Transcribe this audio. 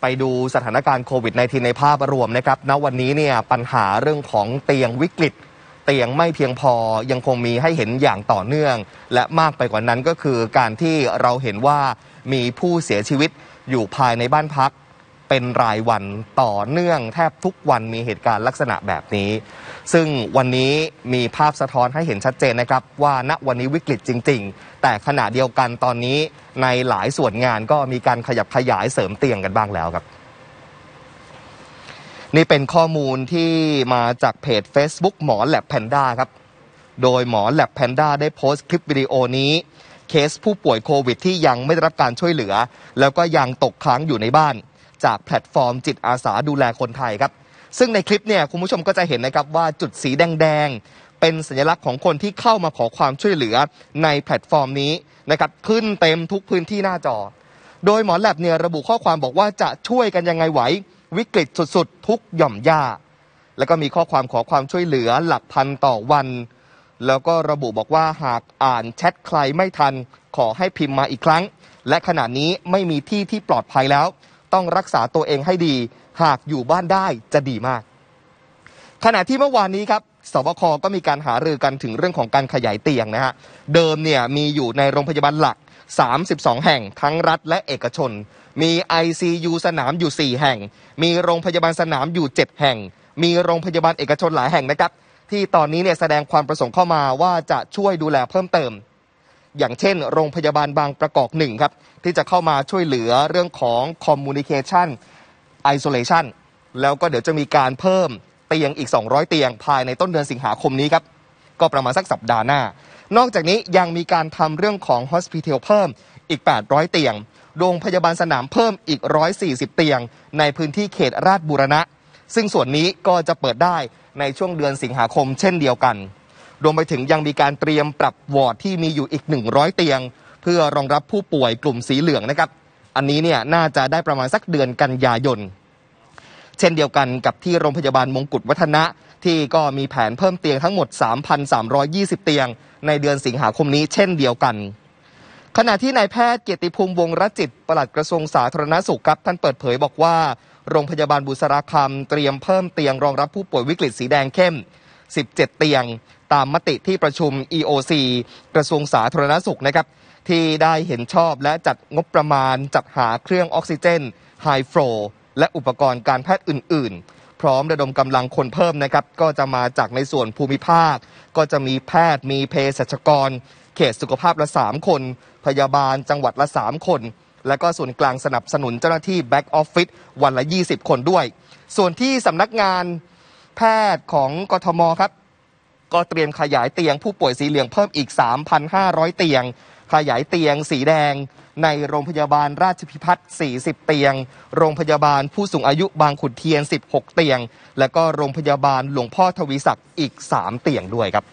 ไปดูสถานการณ์โควิดในทีในภาพรวมนะครับ ณ วันนี้เนี่ย ปัญหาเรื่องของเตียงวิกฤต เตียงไม่เพียงพอยังคงมีให้เห็นอย่างต่อเนื่อง และมากไปกว่านั้นก็คือการที่เราเห็นว่ามีผู้เสียชีวิตอยู่ภายในบ้านพักเป็นรายวันต่อเนื่องแทบทุกวันมีเหตุการณ์ลักษณะแบบนี้ ซึ่งวันนี้มีภาพสะท้อนให้เห็นชัดเจนนะครับ ว่าณวันนี้วิกฤตจริง ๆ แต่ขณะเดียวกันตอนนี้ในหลายส่วนงานก็มีการขยับขยายเสริมเตียงกันบ้างแล้วครับ นี่เป็นข้อมูลที่มาจากเพจ Facebook หมอแลบแพนด้าครับ โดยหมอแลบแพนด้าได้โพสต์คลิปวิดีโอนี้ เคสผู้ป่วยโควิด ที่ยังไม่ได้รับการช่วยเหลือ แล้วก็ยังตกค้างอยู่ในบ้านจากแพลตฟอร์มจิตอาสาดูแลคนไทยครับ ซึ่งในคลิปเนี่ยคุณผู้ชมก็จะเห็นนะครับว่าจุดสีแดงเป็นสัญลักษณ์ของคนที่เข้ามาขอความช่วยเหลือในแพลตฟอร์มนี้นะครับขึ้นเต็มทุกพื้นที่หน้าจอ โดยหมอแลบเนี่ยระบุข้อความบอกว่าจะช่วยกันยังไงไหววิกฤตสุด ๆ ทุกหย่อมยาแล้วก็มีข้อความขอความช่วยเหลือหลักพันต่อวัน แล้วก็ระบุบอกว่าหากอ่านแชทใครไม่ทัน ขอให้พิมพ์มาอีกครั้ง และขณะนี้ไม่มีที่ที่ปลอดภัยแล้วต้องรักษาตัวเองให้ดี หากอยู่บ้านได้จะดีมาก ขณะที่เมื่อวานนี้ครับสบคก็มีการหารือกันถึงเรื่องของการขยายเตียงนะฮะ เดิมเนี่ยมีอยู่ในโรงพยาบาลหลัก 32 แห่งทั้งรัฐ และเอกชน มี ICU สนามอยู่ 4 แห่ง มีโรงพยาบาลสนามอยู่ 7 แห่ง มีโรงพยาบาลเอกชนหลายแห่งนะครับ ที่ตอนนี้เนี่ยแสดงความประสงค์เข้ามาว่าจะช่วยดูแลเพิ่มเติมอย่างเช่นโรงพยาบาลบางประกอบหนึ่งครับ ที่จะเข้ามาช่วยเหลือเรื่องของคอมมูนิเคชันไอโซเลชันแล้วก็เดี๋ยวจะมีการเพิ่มเตียงอีก 200 เตียงภายในต้นเดือนสิงหาคมนี้ครับ ก็ประมาณสักสัปดาห์หน้า นอกจากนี้ยังมีการทำเรื่องของฮอสพิทอลเพิ่มอีก 800 เตียง โรงพยาบาลสนามเพิ่มอีก 140 เตียง ในพื้นที่เขตราชบุรณะ ซึ่งส่วนนี้ก็จะเปิดได้ในช่วงเดือนสิงหาคม เช่นเดียวกันรวมไปถึงยังมีการเตรียมปรับวอร์ดที่มีอยู่อีก 100 เตียง เพื่อรองรับผู้ป่วยกลุ่มสีเหลืองนะครับ อันนี้เนี่ยน่าจะได้ประมาณสักเดือนกันยายน เช่นเดียวกันกับที่โรงพยาบาลมงกุฎวัฒนะ ที่ก็มีแผนเพิ่มเตียงทั้งหมด 3,320 เตียง ในเดือนสิงหาคมนี้ เช่นเดียวกัน ขณะที่นายแพทย์เกียรติภูมิวงรจิตปลัดกระทรวงสาธารณสุขครับท่านเปิดเผยบอกว่าโรงพยาบาลบุษราคำเตรียมเพิ่มเตียงรองรับผู้ป่วยวิกฤตสีแดงเข้ม17 เตียงตามมติที่ประชุม EOC กระทรวงสาธารณสุขนะครับที่ได้เห็นชอบและจัดงบประมาณจัดหาเครื่องออกซิเจนไฮฟลูและอุปกรณ์การแพทย์อื่นๆ พร้อมระดมกำลังคนเพิ่มนะครับ ก็จะมาจากในส่วนภูมิภาค ก็จะมีแพทย์ มีเภสัชกรเขตสุขภาพละ 3 คน พยาบาลจังหวัดละ 3 คน และก็ส่วนกลางสนับสนุนเจ้าหน้าที่แบ็กออฟฟิศวันละ 20 คนด้วย ส่วนที่สำนักงานแพทย์ของกทมครับ ก็เตรียมขยายเตียงผู้ป่วยสีเหลืองเพิ่มอีก 3,500 เตียง ขยายเตียงสีแดง ในโรงพยาบาลราชพิพัฒน์40 เตียง โรงพยาบาลผู้สูงอายุบางขุนเทียน 16 เตียง และก็โรงพยาบาลหลวงพ่อทวีศักดิ์อีก 3 เตียงด้วยครับ